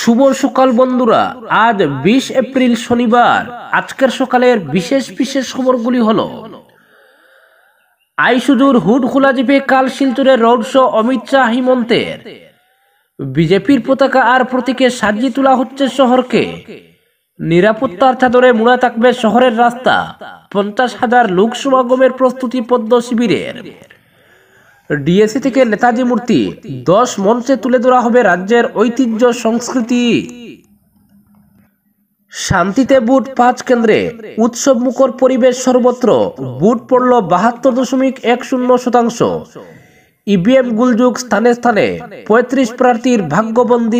শুভ সকাল বন্ধুরা আজ বিশ এপ্রিল শনিবার আজকের সকালের বিশেষ বিশেষ খবরগুলি হল আইসুজুর হুড খোলা জিপে কাল শিলচুরের রোড শো অমিত শাহ হিমন্তের বিজেপির পতাকা আর প্রতীকে সাজিয়ে তোলা হচ্ছে শহরকে নিরাপত্তার চাদরে মুড়া থাকবে শহরের রাস্তা পঞ্চাশ হাজার লোক সমাগমের প্রস্তুতি পদ্ম শিবিরের ডিএসি থেকে নেতাজি মূর্তি দশ মঞ্চে তুলে ধরা হবে রাজ্যের ঐতিহ্য সংস্কৃতি শান্তিতে বুট পাঁচ কেন্দ্রে উৎসব মুখর পরিবেশ সর্বত্র বুট পড়ল বাহাত্তর দশমিক এক শূন্য শতাংশ ইভিএম গুলযুগ স্থানে স্থানে পঁয়ত্রিশ প্রার্থীর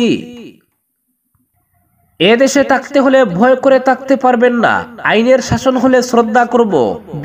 এ এদেশে থাকতে হলে ভয় করে থাকতে পারবেন না আইনের শাসন হলে শ্রদ্ধা করব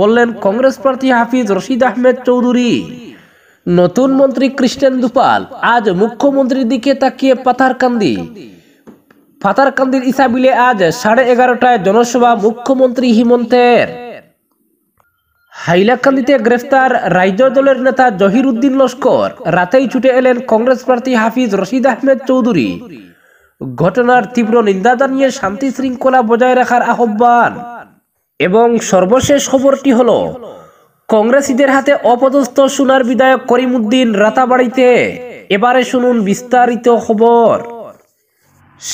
বললেন কংগ্রেস প্রার্থী হাফিজ রশিদ আহমেদ চৌধুরী নতুন মন্ত্রী কৃষ্ণেন দুপাল আজ মুখ্যমন্ত্রীর দিকে তাকিয়ে পাথারকান্দি পাথারকান্দির ইসাবিলে আজ সাড়ে এগারোটায় জনসভা মুখ্যমন্ত্রী হিমন্তের হাইলাকান্দিতে গ্রেফতার রাজ্য দলের নেতা জহিরুদ্দিন লস্কর রাতেই ছুটে এলেন কংগ্রেস প্রার্থী হাফিজ রশিদ আহমেদ চৌধুরী ঘটনার তীব্র নিন্দা জানিয়ে শান্তি শৃঙ্খলা বজায় রাখার আহ্বান এবং সর্বশেষ খবরটি হলো কংগ্রেসীদের হাতে অপদস্থ সোনার বিধায়ক করিমুদ্দিন রাতাবাড়িতে এবারে শুনুন বিস্তারিত খবর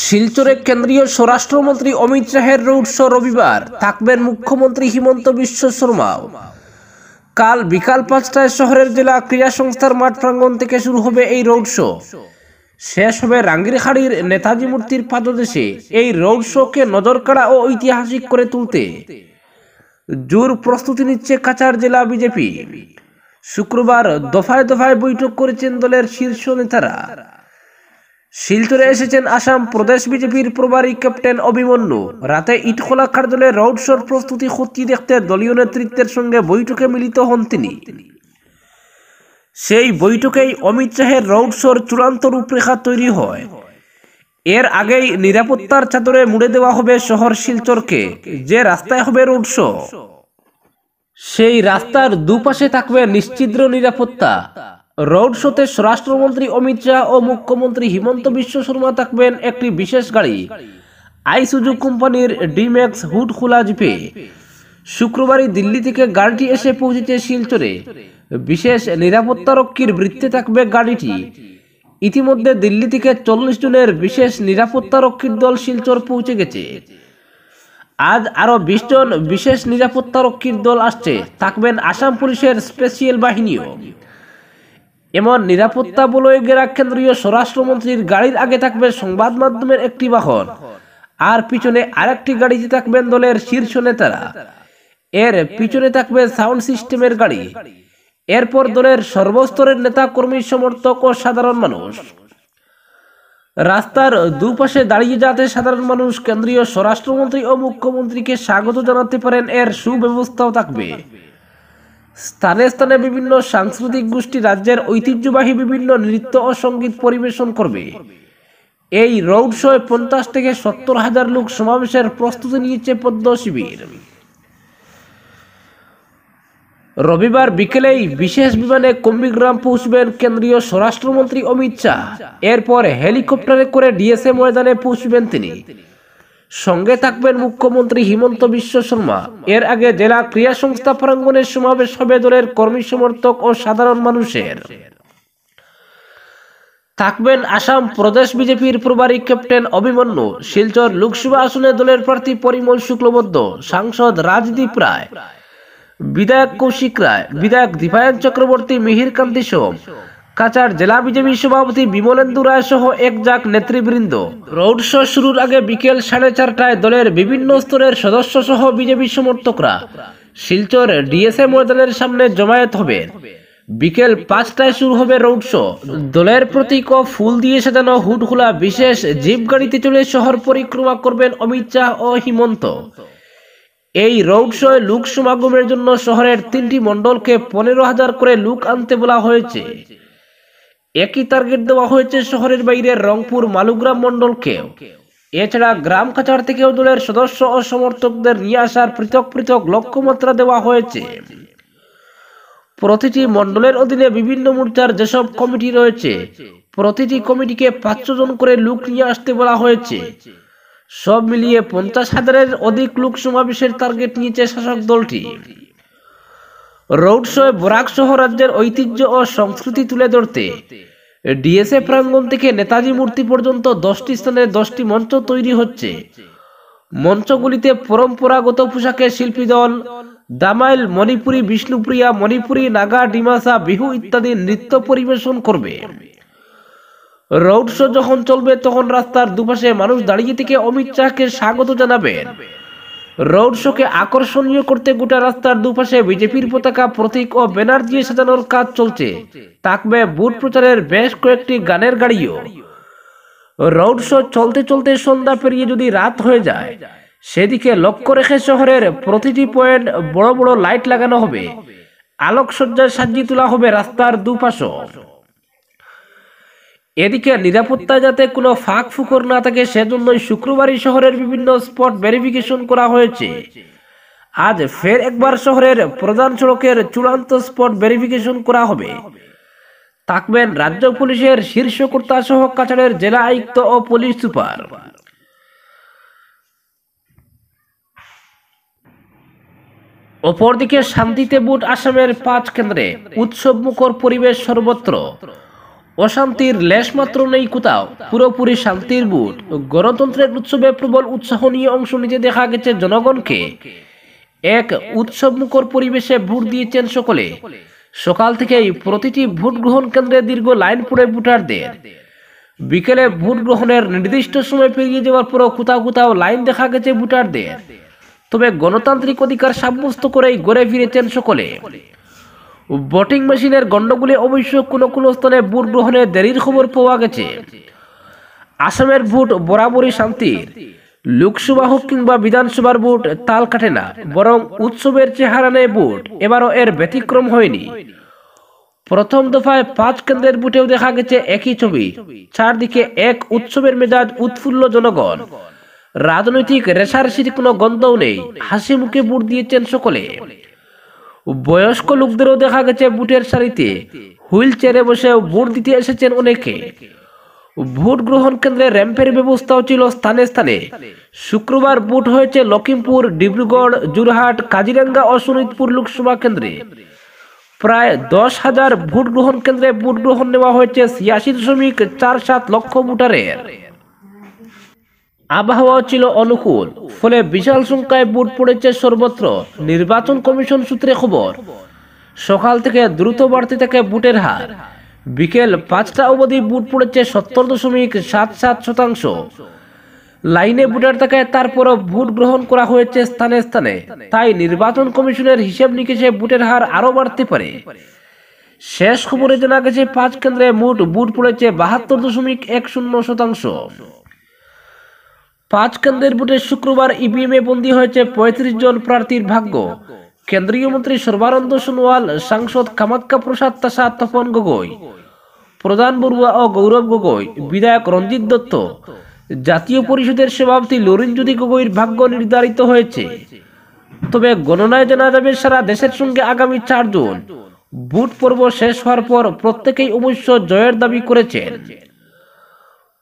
শিলচরে কেন্দ্রীয় স্বরাষ্ট্রমন্ত্রী অমিত শাহের রোড শো রবিবার থাকবেন মুখ্যমন্ত্রী হিমন্ত বিশ্ব শর্মা কাল বিকাল পাঁচটায় শহরের জেলা ক্রীড়া সংস্থার মাঠ প্রাঙ্গণ থেকে শুরু হবে এই রোড শো শেষ হবে রাঙ্গিরখাড়ির নেতাজি মূর্তির পাদদেশে এই রোড শোকে নজর কাড়া ও ঐতিহাসিক করে তুলতে জোর প্রস্তুতি নিচ্ছে কাছাড় জেলা বিজেপি শুক্রবার দফায় দফায় বৈঠক করেছেন দলের শীর্ষ নেতারা শিলচরে এসেছেন আসাম প্রদেশ বিজেপির প্রবারী ক্যাপ্টেন অভিমন্যু রাতে ইটখোলা কার্যালয়ে রোড শোর প্রস্তুতি খতিয়ে দেখতে দলীয় নেতৃত্বের সঙ্গে বৈঠকে মিলিত হন তিনি সেই বৈঠকেই অমিত শাহের রোড শোর চূড়ান্ত রূপরেখা তৈরি হয় এর আগেই নিরাপত্তার চাদরে মুড়ে দেওয়া হবে শহর শিলচরকে যে রাস্তায় হবে রোড শো সেই রাস্তার দুপাশে থাকবে নিশ্চিদ্র নিরাপত্তা রোড শোতে স্বরাষ্ট্রমন্ত্রী অমিত শাহ ও মুখ্যমন্ত্রী হিমন্ত বিশ্ব শর্মা থাকবেন একটি বিশেষ গাড়ি আইসুজু কোম্পানির ডিম্যাক্স হুড খোলা জিপে শুক্রবারই দিল্লি থেকে গাড়িটি এসে পৌঁছেছে শিলচরে বিশেষ নিরাপত্তারক্ষীর বৃত্তে থাকবে গাড়িটি ইতিমধ্যে দিল্লি থেকে চল্লিশ জনের বিশেষ নিরাপত্তারক্ষীর দল শিলচর পৌঁছে গেছে আজ আরও বিশ জন বিশেষ নিরাপত্তারক্ষীর দল আসছে থাকবেন আসাম পুলিশের স্পেশিয়াল বাহিনীও এমন নিরাপত্তা বলয়ে গেরা কেন্দ্রীয় স্বরাষ্ট্রমন্ত্রীর গাড়ির আগে থাকবে সংবাদ মাধ্যমের একটি বাহন আর পিছনে আরেকটি গাড়িতে থাকবেন দলের শীর্ষ নেতারা এর পিছনে থাকবে সাউন্ড সিস্টেমের গাড়ি এরপর দলের সর্বস্তরের নেতা কর্মী সমর্থক ও সাধারণ মানুষ রাস্তার দুপাশে দাঁড়িয়ে যাতে সাধারণ মানুষ কেন্দ্রীয় স্বরাষ্ট্রমন্ত্রী ও মুখ্যমন্ত্রীকে স্বাগত জানাতে পারেন এর সুব্যবস্থাও থাকবে স্থানে স্থানে বিভিন্ন সাংস্কৃতিক গোষ্ঠী রাজ্যের ঐতিহ্যবাহী বিভিন্ন নৃত্য ও সঙ্গীত পরিবেশন করবে এই রোড শোয়ে পঞ্চাশ থেকে সত্তর হাজার লোক সমাবেশের প্রস্তুতি নিয়েছে পদ্ম শিবির রবিবার বিকেলেই বিশেষ বিমানে কুম্বিগ্রাম পৌঁছবেন কেন্দ্রীয় স্বরাষ্ট্রমন্ত্রী অমিত শাহ এরপর হেলিকপ্টারে করে ডিএসএ ময়দানে পৌঁছবেন তিনি সঙ্গে থাকবেন মুখ্যমন্ত্রী হিমন্ত বিশ্ব শর্মা এর আগে জেলা ক্রীড়া সংস্থা প্রাঙ্গনের সমাবেশ হবে দলের কর্মী সমর্থক ও সাধারণ মানুষের থাকবেন আসাম প্রদেশ বিজেপির প্রবারী ক্যাপ্টেন অভিমন্যু শিলচর লোকসভা আসনে দলের প্রার্থী পরিমল শুক্লবদ্ধ সাংসদ রাজদীপ রায় বিধায়ক কৌশিক রায় বিধায়ক দীপায়ন চক্রবর্তী মিহির কান্তি সোম কাছাড় জেলা বিজেপি সভাপতি বিমলেন্দু রায় সহ এক যাক নেতৃবৃন্দ রোড শো শুরুর আগে বিকেল সাড়ে চারটায় দলের বিভিন্ন স্তরের সদস্য সহ বিজেপি সমর্থকরা শিলচর ডিএসএ ময়দানের সামনে জমায়েত হবে বিকেল পাঁচটায় শুরু হবে রোড শো দলের প্রতীক ও ফুল দিয়ে সাজানো হুটহুলা বিশেষ জিপ গাড়িতে চলে শহর পরিক্রমা করবেন অমিত শাহ ও হিমন্ত এই রোড শোয়ে লোক সমাগমের জন্য শহরের তিনটি মণ্ডলকে পনেরো হাজার করে লোক আনতে বলা হয়েছে একই টার্গেট দেওয়া হয়েছে শহরের বাইরে রংপুর মালুগ্রাম মণ্ডলকেও এছাড়া গ্রাম কাছার থেকেও দলের সদস্য ও সমর্থকদের নিয়ে আসার পৃথক পৃথক লক্ষ্যমাত্রা দেওয়া হয়েছে প্রতিটি মণ্ডলের অধীনে বিভিন্ন মোর্চার যেসব কমিটি রয়েছে প্রতিটি কমিটিকে পাঁচশো জন করে লোক নিয়ে আসতে বলা হয়েছে সব মিলিয়ে পঞ্চাশ হাজারের অধিক লোক সমাবেশের টার্গেট নিয়েছে শাসক দলটি রোড শোয়ে বরাক সহ রাজ্যের ঐতিহ্য ও সংস্কৃতি তুলে ধরতে ডিএসএ প্রাঙ্গন থেকে নেতাজি মূর্তি পর্যন্ত দশটি স্থানে দশটি মঞ্চ তৈরি হচ্ছে মঞ্চগুলিতে পরম্পরাগত পোশাকে শিল্পী দল দামাইল মণিপুরী বিষ্ণুপ্রিয়া মণিপুরী নাগা ডিমাসা বিহু ইত্যাদি নৃত্য পরিবেশন করবে রোড শো যখন চলবে তখন রাস্তার দুপাশে মানুষ দাঁড়িয়ে থেকে অমিত শাহকে স্বাগত জানাবেন রোড শোকে আকর্ষণীয় করতে গোটা রাস্তার দুপাশে বিজেপির পতাকা প্রতীক ও ব্যানার দিয়ে সাজানোর কাজ চলছে তাকবে বুট প্রচারের বেশ কয়েকটি গানের গাড়িও রোড শো চলতে চলতে সন্ধ্যা পেরিয়ে যদি রাত হয়ে যায় সেদিকে লক্ষ্য রেখে শহরের প্রতিটি পয়েন্ট বড় বড় লাইট লাগানো হবে আলোকসজ্জায় সাজিয়ে তোলা হবে রাস্তার দুপাশও এদিকে নিরাপত্তা যাতে কোনো ফাঁক ফুকর না থাকে সেজন্যই শুক্রবারই শহরের বিভিন্ন স্পট ভেরিফিকেশন করা হয়েছে আজ ফের একবার শহরের প্রধান সড়কের চূড়ান্ত স্পট ভেরিফিকেশন করা হবে থাকবেন রাজ্য পুলিশের শীর্ষকর্তা সহ কাছাড়ের জেলা আয়ুক্ত ও পুলিশ সুপার অপরদিকে শান্তিতে বুট আসামের পাঁচ কেন্দ্রে উৎসব মুখর পরিবেশ সর্বত্র অশান্তির লেশমাত্র নেই কোথাও পুরোপুরি শান্তির বুট গণতন্ত্রের উৎসবে প্রবল উৎসাহ নিয়ে অংশ নিতে দেখা গেছে জনগণকে এক উৎসবমুখর পরিবেশে ভোট দিয়েছেন সকলে সকাল থেকেই প্রতিটি ভোট গ্রহণ কেন্দ্রে দীর্ঘ লাইন পড়ে ভোটারদের বিকেলে ভোট গ্রহণের নির্দিষ্ট সময় পেরিয়ে যাওয়ার পরও কোথাও কোথাও লাইন দেখা গেছে ভোটারদের তবে গণতান্ত্রিক অধিকার সাব্যস্ত করেই গড়ে ফিরেছেন সকলে ভোটিং মেশিনের গণ্ডগুলি অবশ্য কোনো কোনো স্থানে ভোট গ্রহণে দেরির খবর পাওয়া গেছে আসামের ভোট বরাবরই শান্তির লোকসভা হোক কিংবা বিধানসভার ভোট তাল কাটে না বরং উৎসবের চেহারা নেয় ভোট এবারও এর ব্যতিক্রম হয়নি প্রথম দফায় পাঁচ কেন্দ্রের বুটেও দেখা গেছে একই ছবি চারদিকে এক উৎসবের মেজাজ উৎফুল্ল জনগণ রাজনৈতিক রেশারেশির কোনো গন্ধও নেই হাসি মুখে বুট দিয়েছেন সকলে বয়স্ক লোকদেরও দেখা গেছে বুটের সারিতে হুইল চেয়ারে বসে ভোট দিতে এসেছেন অনেকে ভোট গ্রহণ কেন্দ্রে র্যাম্পের ব্যবস্থাও ছিল স্থানে স্থানে শুক্রবার ভোট হয়েছে লখিমপুর ডিব্রুগড় জুরহাট কাজিরাঙ্গা ও শোনিতপুর লোকসভা কেন্দ্রে প্রায় দশ হাজার ভোট গ্রহণ কেন্দ্রে ভোট গ্রহণ নেওয়া হয়েছে ছিয়াশি দশমিক চার সাত লক্ষ ভোটারের আবহাওয়া ছিল অনুকূল ফলে বিশাল সংখ্যায় বুট পড়েছে সর্বত্র নির্বাচন কমিশন সূত্রে খবর সকাল থেকে দ্রুত বাড়তে থাকে বুটের হার বিকেল পাঁচটা অবধি বুট পড়েছে সত্তর দশমিক সাত সাত শতাংশ লাইনে ভোটার থাকে তারপরও ভোট গ্রহণ করা হয়েছে স্থানে স্থানে তাই নির্বাচন কমিশনের হিসেব নিকেশে ভোটের হার আরও বাড়তে পারে শেষ খবরে জানা গেছে পাঁচ কেন্দ্রে মোট বুট পড়েছে বাহাত্তর দশমিক এক শূন্য শতাংশ পাঁচ কেন্দ্রের ভোটে শুক্রবার ইভিএমে বন্দী হয়েছে পঁয়ত্রিশ জন প্রার্থীর ভাগ্য কেন্দ্রীয় মন্ত্রী সর্বানন্দ সোনোয়াল সাংসদ কামাখ্যা প্রসাদ তাসা তপন গগৈ প্রধান বড়ুয়া ও গৌরব গগৈ বিধায়ক রঞ্জিত দত্ত জাতীয় পরিষদের সভাপতি লরিনজ্যোতি গগৈর ভাগ্য নির্ধারিত হয়েছে তবে গণনায় জানা যাবে সারা দেশের সঙ্গে আগামী চারজন ভোট পর্ব শেষ হওয়ার পর প্রত্যেকেই অবশ্য জয়ের দাবি করেছেন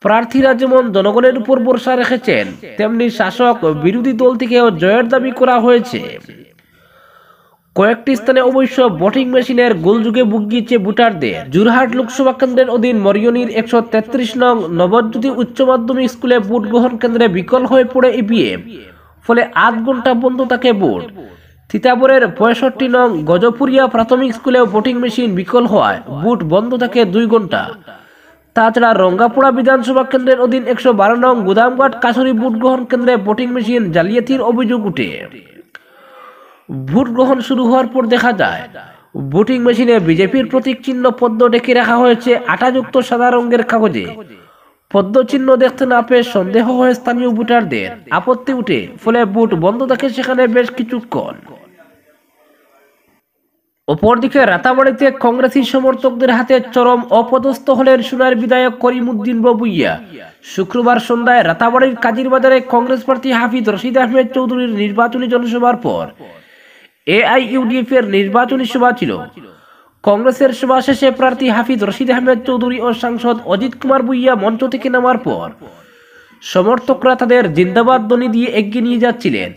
প্রার্থীরা যেমন জনগণের উপর ভরসা রেখেছেন তেমনি শাসক বিরোধী দল থেকেও জয়ের দাবি করা হয়েছে কয়েকটি স্থানে অবশ্য ভোটিং মেশিনের গোলযুগে বুক গিয়েছে ভোটারদের জুরহাট লোকসভা কেন্দ্রের অধীন মরিয়নির একশো তেত্রিশ নং নবজ্যোতি উচ্চ মাধ্যমিক স্কুলে ভোট গ্রহণ কেন্দ্রে বিকল হয়ে পড়ে ইভিএম ফলে আধ ঘন্টা বন্ধ থাকে ভোট সীতাপুরের পঁয়ষট্টি নং গজপুরিয়া প্রাথমিক স্কুলেও ভোটিং মেশিন বিকল হওয়ায় ভোট বন্ধ থাকে দুই ঘন্টা তাছাড়া রঙ্গাপুরা বিধানসভা কেন্দ্রের অধীন একশো বারো নং গুদামঘাট কাছুরি ভোট গ্রহণ কেন্দ্রে ভোটিং মেশিন জালিয়াতির অভিযোগ উঠে ভোট গ্রহণ শুরু হওয়ার পর দেখা যায় ভোটিং মেশিনে বিজেপির প্রতীক চিহ্ন পদ্ম ডেকে রাখা হয়েছে আটাযুক্ত সাদা রঙের কাগজে পদ্ম চিহ্ন দেখতে না পেয়ে সন্দেহ হয়ে স্থানীয় ভোটারদের আপত্তি উঠে ফলে ভোট বন্ধ থাকে সেখানে বেশ কিছুক্ষণ অপরদিকে রাতাবাড়িতে কংগ্রেসী সমর্থকদের হাতে চরম অপদস্থ হলেন সোনার বিধায়ক করিমুদ্দিন ববুইয়া শুক্রবার সন্ধ্যায় রাতাবাড়ির কাজির বাজারে কংগ্রেস প্রার্থী হাফিজ রশিদ আহমেদ চৌধুরীর নির্বাচনী জনসভার পর এআইইউডিএফ এর নির্বাচনী সভা ছিল কংগ্রেসের সভা শেষে প্রার্থী হাফিজ রশিদ আহমেদ চৌধুরী ও সাংসদ অজিত কুমার বুইয়া মঞ্চ থেকে নামার পর সমর্থকরা তাদের জিন্দাবাদ দনি দিয়ে এগিয়ে নিয়ে যাচ্ছিলেন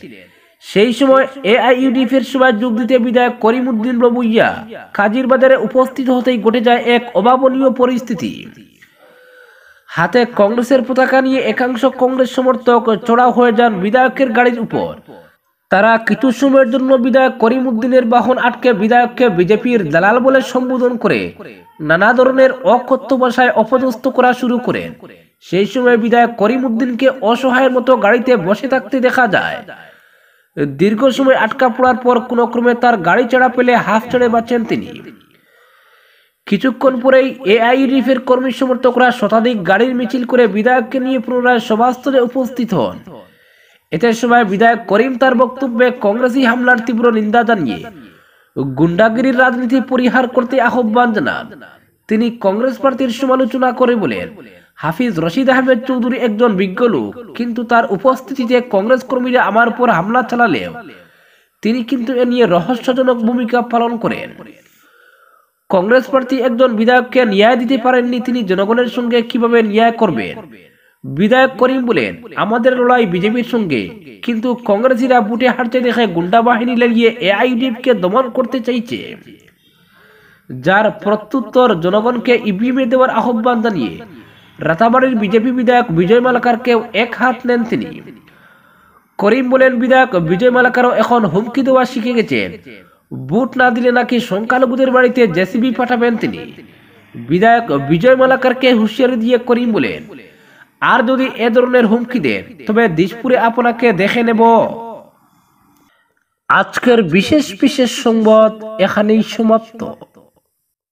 সেই সময় এর সভায় যোগ দিতে বিধায়ক উদ্দিন বাবুইয়া কাজীর বাজারে উপস্থিত হতেই ঘটে যায় এক অভাবনীয় পরিস্থিতি হাতে কংগ্রেসের পতাকা নিয়ে একাংশ কংগ্রেস সমর্থক চড়াও হয়ে যান বিধায়কের গাড়ির উপর তারা কিছু সময়ের জন্য বিধায়ক উদ্দিনের বাহন আটকে বিধায়ককে বিজেপির দালাল বলে সম্বোধন করে নানা ধরনের অকথ্য ভাষায় অপদস্থ করা শুরু করে সেই সময় বিধায়ক উদ্দিনকে অসহায়ের মতো গাড়িতে বসে থাকতে দেখা যায় দীর্ঘ সময় আটকা পড়ার পর কোনো ক্রমে তার গাড়ি চাড়া পেলে হাফ ছেড়ে বাঁচেন তিনি কিছুক্ষণ পরেই এআই রিফের কর্মী সমর্থকরা শতাধিক গাড়ির মিছিল করে বিধায়ককে নিয়ে পুনরায় সভাস্থলে উপস্থিত হন এতে সময় বিধায়ক করিম তার বক্তব্যে কংগ্রেসি হামলার তীব্র নিন্দা জানিয়ে গুন্ডাগিরির রাজনীতি পরিহার করতে আহ্বান জানান তিনি কংগ্রেস প্রার্থীর সমালোচনা করে বলেন হাফিজ রশিদ আহমেদ চৌধুরী একজন বিজ্ঞ লোক কিন্তু তার উপস্থিতিতে কংগ্রেস কর্মীরা আমার উপর হামলা চালালেও তিনি কিন্তু এ নিয়ে রহস্যজনক ভূমিকা পালন করেন কংগ্রেস প্রার্থী একজন বিধায়ককে ন্যায় দিতে পারেননি তিনি জনগণের সঙ্গে কিভাবে ন্যায় করবেন বিধায়ক করিম বলেন আমাদের লড়াই বিজেপির সঙ্গে কিন্তু কংগ্রেসীরা বুটে হারতে দেখে গুন্ডা বাহিনী লেগিয়ে এআইডিএফকে দমন করতে চাইছে যার প্রত্যুত্তর জনগণকে ইভিএমে দেওয়ার আহ্বান জানিয়ে রাতাবাড়ির বিজেপি বিধায়ক বিজয় মালাকারকেও এক হাত নেন তিনি করিম বলেন বিধায়ক বিজয় মালাকারও এখন হুমকি দেওয়া শিখে গেছে বুট না দিলে নাকি সংখ্যালঘুদের বাড়িতে জেসিবি পাঠাবেন তিনি বিধায়ক বিজয় মালাকারকে হুঁশিয়ারি দিয়ে করিম বলেন আর যদি এ ধরনের হুমকি দেন তবে দিশপুরে আপনাকে দেখে নেব আজকের বিশেষ বিশেষ সংবাদ এখানেই সমাপ্ত